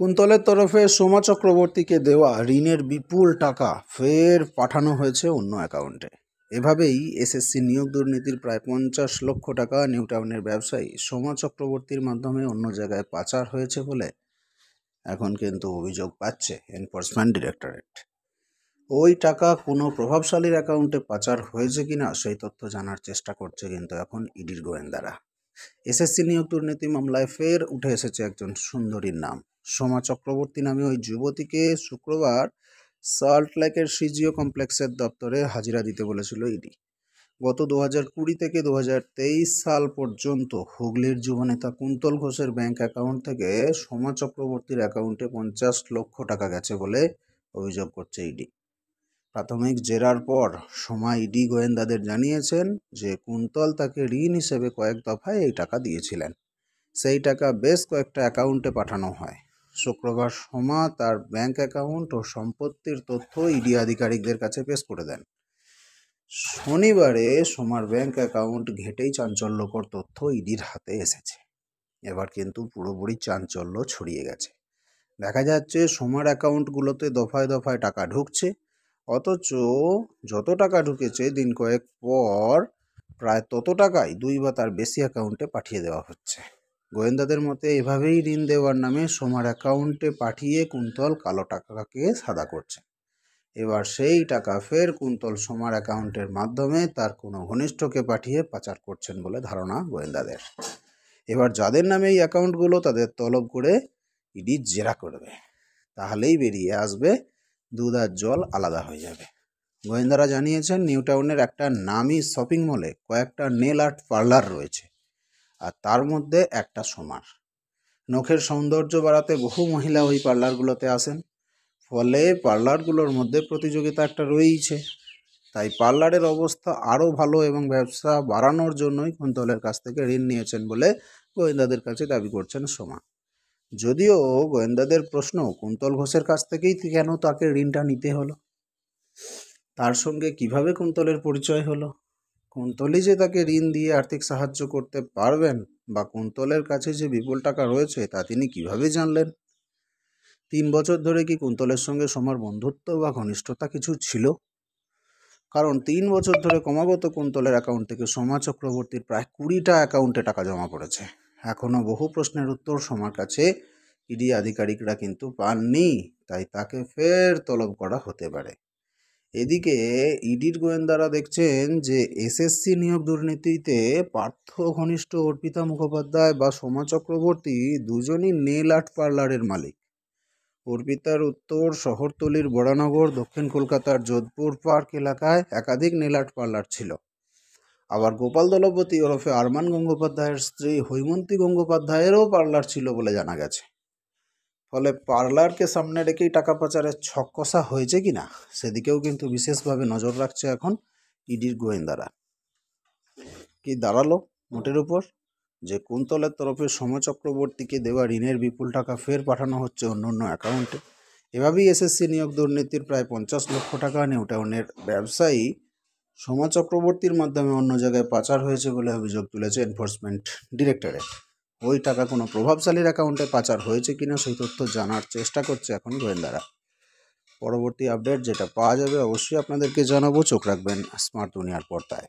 কুন্তলের তরফে সোমা চক্রবর্তীকে দেওয়া ঋণের বিপুল টাকা ফের পাঠানো হয়েছে অন্য অ্যাকাউন্টে এভাবেই এসএসসি নিয়োগ দুর্নীতির প্রায় পঞ্চাশ লক্ষ টাকা নিউটাউনের ব্যবসায়ী সোমা চক্রবর্তীর মাধ্যমে অন্য জায়গায় পাচার হয়েছে বলে এখন কিন্তু অভিযোগ পাচ্ছে এনফোর্সমেন্ট ডিরেক্টরেট ওই টাকা কোনো প্রভাবশালীর অ্যাকাউন্টে পাচার হয়েছে কিনা সেই তথ্য জানার চেষ্টা করছে কিন্তু এখন ইডির গোয়েন্দারা এসএসসি নিয়োগ দুর্নীতি মামলায় ফের উঠে এসেছে একজন সুন্দরীর নাম সোমা চক্রবর্তী নামে ওই যুবতীকে শুক্রবার সল্ট লেকের সিজিও কমপ্লেক্সের দপ্তরে হাজিরা দিতে বলেছিল ইডি গত দু হাজার কুড়ি থেকে দু হাজার তেইশ সাল পর্যন্ত হুগলির যুবনেতা কুন্তল ঘোষের ব্যাংক অ্যাকাউন্ট থেকে সোমা চক্রবর্তীর অ্যাকাউন্টে পঞ্চাশ লক্ষ টাকা গেছে বলে অভিযোগ করছে ইডি প্রাথমিক জেরার পর সোমা ইডি গোয়েন্দাদের জানিয়েছেন যে কুন্তল তাকে ঋণ হিসেবে কয়েক দফায় এই টাকা দিয়েছিলেন সেই টাকা বেশ কয়েকটা অ্যাকাউন্টে পাঠানো হয় শুক্রবার সোমা তার ব্যাংক অ্যাকাউন্ট ও সম্পত্তির তথ্য ইডি আধিকারিকদের কাছে পেশ করে দেন শনিবারে সোমার ব্যাংক অ্যাকাউন্ট ঘেটেই চাঞ্চল্যকর তথ্য ইডির হাতে এসেছে এবার কিন্তু পুরোপুরি চাঞ্চল্য ছড়িয়ে গেছে দেখা যাচ্ছে সোমার অ্যাকাউন্টগুলোতে দফায় দফায় টাকা ঢুকছে অথচ যত টাকা ঢুকেছে দিন কয়েক পর প্রায় তত টাকাই দুই বা তার বেশি অ্যাকাউন্টে পাঠিয়ে দেওয়া হচ্ছে গোয়েন্দাদের মতে এভাবেই ঋণ দেওয়ার নামে সোমার অ্যাকাউন্টে পাঠিয়ে কুন্তল কালো টাকাকে সাদা করছে এবার সেই টাকা ফের কুন্তল সোমার অ্যাকাউন্টের মাধ্যমে তার কোনো ঘনিষ্ঠকে পাঠিয়ে পাচার করছেন বলে ধারণা গোয়েন্দাদের এবার যাদের নামে এই অ্যাকাউন্টগুলো তাদের তলব করে ইডি জেরা করবে তাহলেই বেরিয়ে আসবে দুধ আর জল আলাদা হয়ে যাবে গোয়েন্দারা জানিয়েছেন নিউ টাউনের একটা নামি শপিং মলে কয়েকটা নেল আর্ট পার্লার রয়েছে আর তার মধ্যে একটা সোমার নখের সৌন্দর্য বাড়াতে বহু মহিলা ওই পার্লারগুলোতে আসেন ফলে পার্লারগুলোর মধ্যে প্রতিযোগিতা একটা রয়েইছে তাই পার্লারের অবস্থা আরও ভালো এবং ব্যবসা বাড়ানোর জন্যই কুন্তলের কাছ থেকে ঋণ নিয়েছেন বলে গোয়েন্দাদের কাছে দাবি করছেন সোমা যদিও গোয়েন্দাদের প্রশ্ন কুন্তল ঘোষের কাছ থেকেই কেন তাকে ঋণটা নিতে হলো তার সঙ্গে কিভাবে কুন্তলের পরিচয় হলো কুন্তলি যে তাকে ঋণ দিয়ে আর্থিক সাহায্য করতে পারবেন বা কুন্তলের কাছে যে বিপুল টাকা রয়েছে তা তিনি কিভাবে জানলেন তিন বছর ধরে কি কুন্তলের সঙ্গে সমার বন্ধুত্ব বা ঘনিষ্ঠতা কিছু ছিল কারণ তিন বছর ধরে ক্রমাগত কুন্তলের অ্যাকাউন্ট থেকে সোমা চক্রবর্তীর প্রায় কুড়িটা অ্যাকাউন্টে টাকা জমা পড়েছে এখনও বহু প্রশ্নের উত্তর সোমার কাছে ইডি আধিকারিকরা কিন্তু পাননি তাই তাকে ফের তলব করা হতে পারে এদিকে ইডির গোয়েন্দারা দেখছেন যে এসএসসি নিয়োগ দুর্নীতিতে পার্থ ঘনিষ্ঠ অর্পিতা মুখোপাধ্যায় বা সোমা চক্রবর্তী দুজনই নেল আর্ট পার্লারের মালিক অর্পিতার উত্তর শহরতলির বড়ানগর দক্ষিণ কলকাতার যোধপুর পার্ক এলাকায় একাধিক নেল আর্ট পার্লার ছিল আবার গোপাল দলপতি ওরফে আরমান গঙ্গোপাধ্যায়ের স্ত্রী হৈমন্তী গঙ্গোপাধ্যায়েরও পার্লার ছিল বলে জানা গেছে ফলে পার্লারকে সামনে রেখেই টাকা পাচারের ছক কষা হয়েছে কি না সেদিকেও কিন্তু বিশেষভাবে নজর রাখছে এখন ইডির গোয়েন্দারা কি দাঁড়ালো মোটের উপর যে কুন্তলের তরফে সময় চক্রবর্তীকে দেওয়া ঋণের বিপুল টাকা ফের পাঠানো হচ্ছে অন্য অন্য অ্যাকাউন্টে এভাবেই এসএসসি নিয়োগ দুর্নীতির প্রায় পঞ্চাশ লক্ষ টাকা নিউটাউনের ব্যবসায়ী সময় চক্রবর্তীর মাধ্যমে অন্য জায়গায় পাচার হয়েছে বলে অভিযোগ তুলেছে এনফোর্সমেন্ট ডিরেক্টরেট ওই টাকা কোনো প্রভাবশালীর অ্যাকাউন্টে পাচার হয়েছে কিনা সেই তথ্য জানার চেষ্টা করছে এখন গোয়েন্দারা পরবর্তী আপডেট যেটা পাওয়া যাবে অবশ্যই আপনাদেরকে জানাবো চোখ রাখবেন স্মার্ট দুনিয়ার পর্দায়